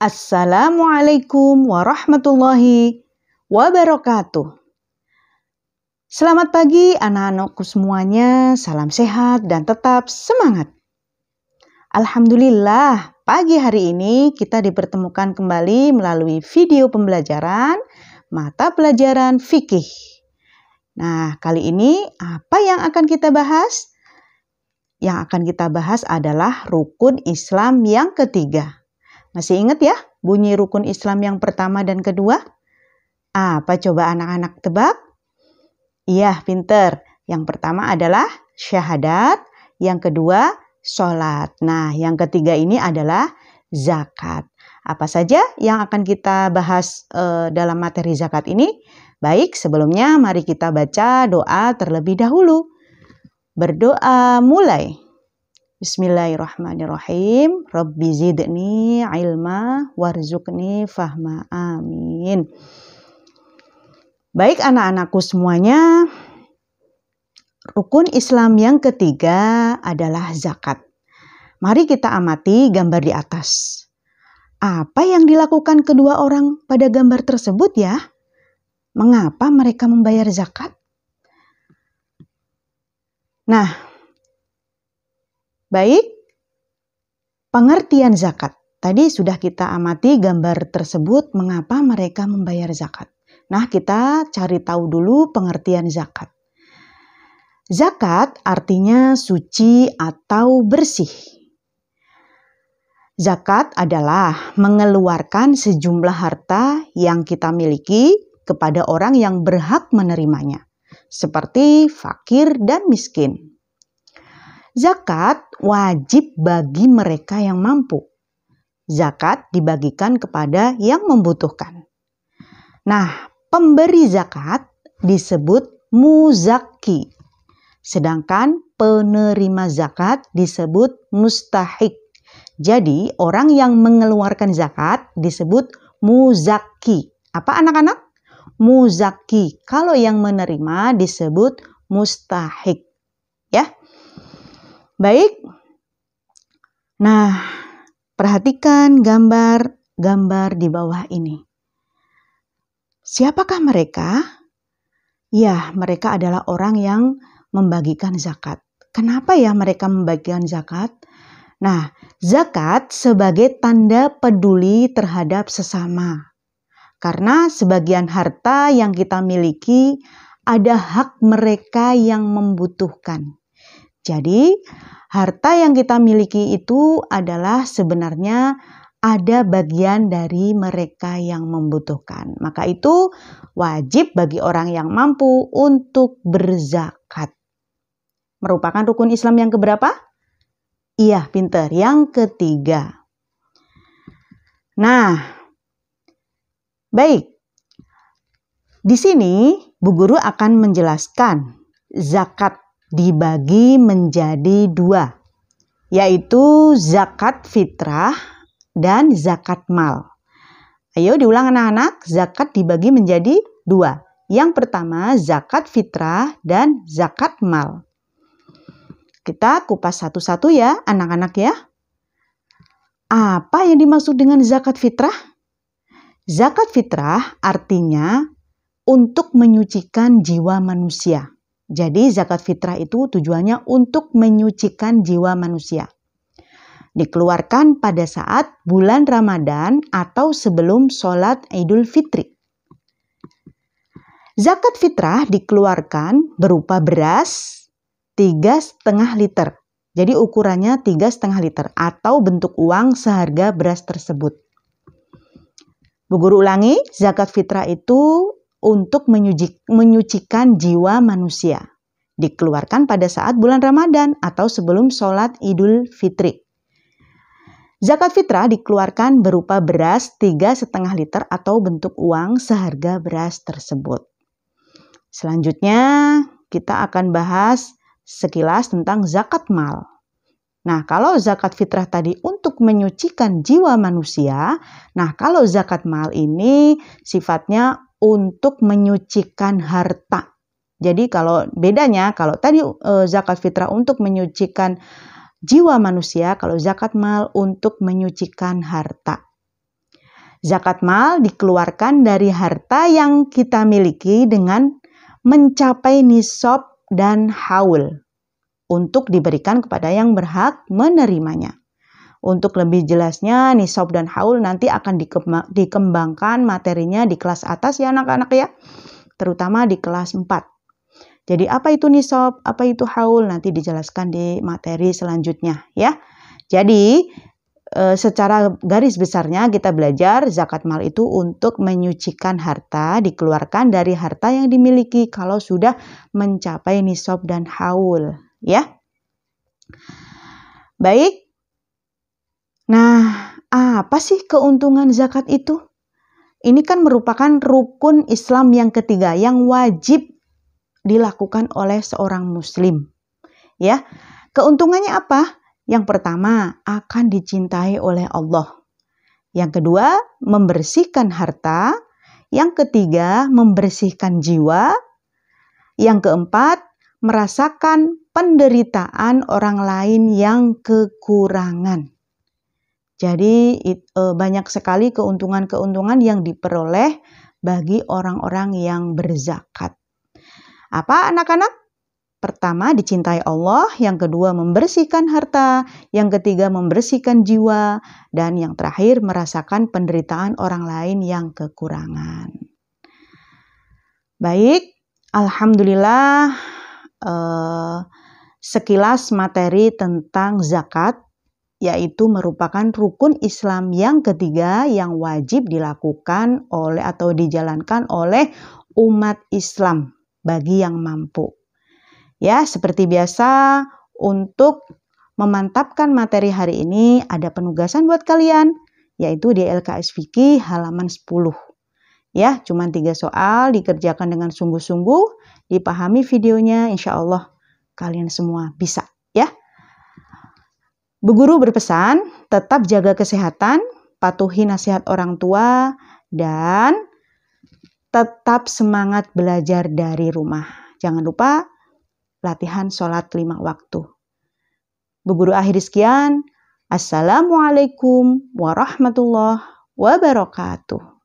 Assalamualaikum warahmatullahi wabarakatuh. Selamat pagi anak-anakku semuanya, salam sehat dan tetap semangat. Alhamdulillah, pagi hari ini kita dipertemukan kembali melalui video pembelajaran mata pelajaran fikih. Nah, kali ini apa yang akan kita bahas? Yang akan kita bahas adalah rukun Islam yang ketiga. Masih ingat ya bunyi rukun Islam yang pertama dan kedua? Apa coba anak-anak tebak? Iya, pinter. Yang pertama adalah syahadat, yang kedua sholat. Nah, yang ketiga ini adalah zakat. Apa saja yang akan kita bahas e, dalam materi zakat ini? Baik, sebelumnya mari kita baca doa terlebih dahulu. Berdoa mulai. Bismillahirrahmanirrahim. Rabbi zidni ilma warzukni, fahma. Amin. Baik anak-anakku semuanya, rukun Islam yang ketiga adalah zakat. Mari kita amati gambar di atas. Apa yang dilakukan kedua orang pada gambar tersebut ya? Mengapa mereka membayar zakat? Nah, Baik, pengertian zakat. Tadi sudah kita amati gambar tersebut mengapa mereka membayar zakat. Nah, kita cari tahu dulu pengertian zakat. Zakat artinya suci atau bersih. Zakat adalah mengeluarkan sejumlah harta yang kita miliki kepada orang yang berhak menerimanya, seperti fakir dan miskin. Zakat wajib bagi mereka yang mampu. Zakat dibagikan kepada yang membutuhkan. Nah, pemberi zakat disebut muzaki, sedangkan penerima zakat disebut mustahik. Jadi, orang yang mengeluarkan zakat disebut muzaki. Apa anak-anak? Muzaki. Kalau yang menerima disebut mustahik. Ya, Baik. Nah, perhatikan gambar-gambar di bawah ini. Siapakah mereka? Ya, mereka adalah orang yang membagikan zakat. Kenapa ya mereka membagikan zakat? Nah, zakat sebagai tanda peduli terhadap sesama. Karena sebagian harta yang kita miliki ada hak mereka yang membutuhkan. Jadi, harta yang kita miliki itu adalah sebenarnya ada bagian dari mereka yang membutuhkan. Maka itu wajib bagi orang yang mampu untuk berzakat. Merupakan rukun Islam yang keberapa? Iya, pinter. Yang ketiga. Nah, baik. Di sini Bu Guru akan menjelaskan zakat dibagi menjadi dua, yaitu zakat fitrah dan zakat mal. Ayo diulang anak-anak, zakat dibagi menjadi dua. Yang pertama zakat fitrah dan zakat mal. Kita kupas satu-satu ya anak-anak ya. Apa yang dimaksud dengan zakat fitrah? Zakat fitrah artinya untuk menyucikan jiwa manusia. Jadi zakat fitrah itu tujuannya untuk menyucikan jiwa manusia. Dikeluarkan pada saat bulan Ramadan atau sebelum sholat Idul Fitri. Zakat fitrah dikeluarkan berupa beras 3,5 liter. Jadi ukurannya 3,5 liter atau bentuk uang seharga beras tersebut. Bu Guru ulangi, zakat fitrah itu untuk menyucikan jiwa manusia. Dikeluarkan pada saat bulan Ramadan atau sebelum sholat Idul Fitri. Zakat fitrah dikeluarkan berupa beras 3,5 liter atau bentuk uang seharga beras tersebut. Selanjutnya kita akan bahas sekilas tentang zakat mal. Nah, kalau zakat fitrah tadi untuk menyucikan jiwa manusia, nah kalau zakat mal ini sifatnya untuk menyucikan harta. Jadi kalau bedanya kalau tadi e, zakat fitrah untuk menyucikan jiwa manusia, kalau zakat mal untuk menyucikan harta. Zakat mal dikeluarkan dari harta yang kita miliki dengan mencapai nisab dan haul untuk diberikan kepada yang berhak menerimanya. Untuk lebih jelasnya, nisab dan haul nanti akan dikembangkan materinya di kelas atas ya anak-anak ya, terutama di kelas 4. Jadi apa itu nisab, apa itu haul nanti dijelaskan di materi selanjutnya ya. Jadi eh, secara garis besarnya kita belajar zakat mal itu untuk menyucikan harta dikeluarkan dari harta yang dimiliki kalau sudah mencapai nisab dan haul ya. Baik, Nah, apa sih keuntungan zakat itu? Ini kan merupakan rukun Islam yang ketiga yang wajib dilakukan oleh seorang muslim. Ya. Keuntungannya apa? Yang pertama, akan dicintai oleh Allah. Yang kedua, membersihkan harta. Yang ketiga, membersihkan jiwa. Yang keempat, merasakan penderitaan orang lain yang kekurangan. Jadi it, e, banyak sekali keuntungan-keuntungan yang diperoleh bagi orang-orang yang berzakat. Apa anak-anak? Pertama, dicintai Allah, yang kedua, membersihkan harta, yang ketiga, membersihkan jiwa, dan yang terakhir, merasakan penderitaan orang lain yang kekurangan. Baik, alhamdulillah, eh, sekilas materi tentang zakat yaitu merupakan rukun Islam yang ketiga yang wajib dilakukan oleh atau dijalankan oleh umat Islam bagi yang mampu. Ya, seperti biasa untuk memantapkan materi hari ini ada penugasan buat kalian yaitu di LKS Viki halaman 10. Ya, cuma tiga soal dikerjakan dengan sungguh-sungguh, dipahami videonya insya Allah kalian semua bisa. Bu guru berpesan, tetap jaga kesehatan, patuhi nasihat orang tua, dan tetap semangat belajar dari rumah. Jangan lupa latihan sholat lima waktu. Bu guru akhir sekian. Assalamualaikum warahmatullahi wabarakatuh.